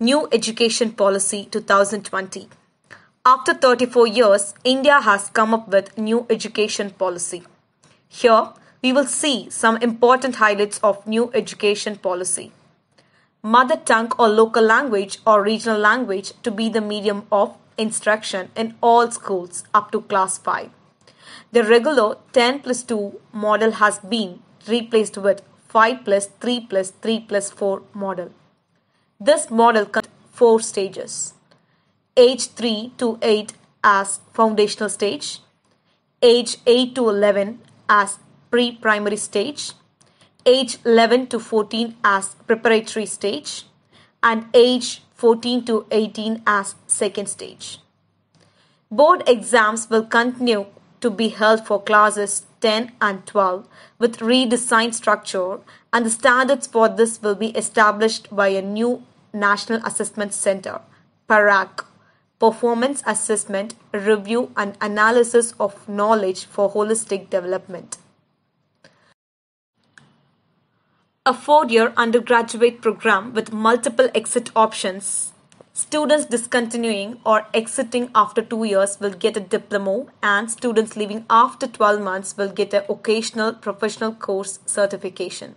New Education Policy 2020. After 34 years, India has come up with new education policy. Here, we will see some important highlights of new education policy. Mother tongue or local language or regional language to be the medium of instruction in all schools up to class 5. The regular 10 plus 2 model has been replaced with 5 plus 3 plus 3 plus 4 model. This model contains four stages. Age 3 to 8 as foundational stage, age 8 to 11 as pre-primary stage, age 11 to 14 as preparatory stage, and age 14 to 18 as second stage. Board exams will continue to be held for classes 10 and 12 with redesigned structure and the standards for this will be established by a new National Assessment Center, PARAC, Performance Assessment, Review and Analysis of Knowledge for Holistic Development. A four-year undergraduate program with multiple exit options Students discontinuing or exiting after 2 years will get a diploma and students leaving after 12 months will get an occasional professional course certification.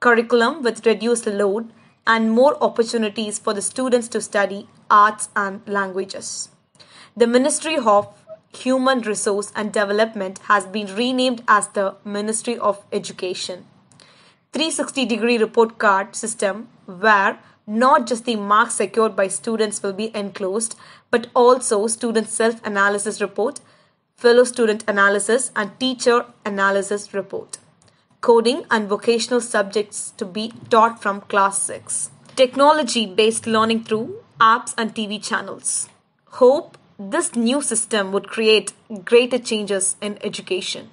Curriculum with reduced load and more opportunities for the students to study arts and languages. The Ministry of Human Resource and Development has been renamed as the Ministry of Education. 360 degree report card system where not just the marks secured by students will be enclosed, but also student self analysis report, fellow student analysis, and teacher analysis report. Coding and vocational subjects to be taught from class 6. Technology based learning through apps and TV channels. Hope this new system would create greater changes in education.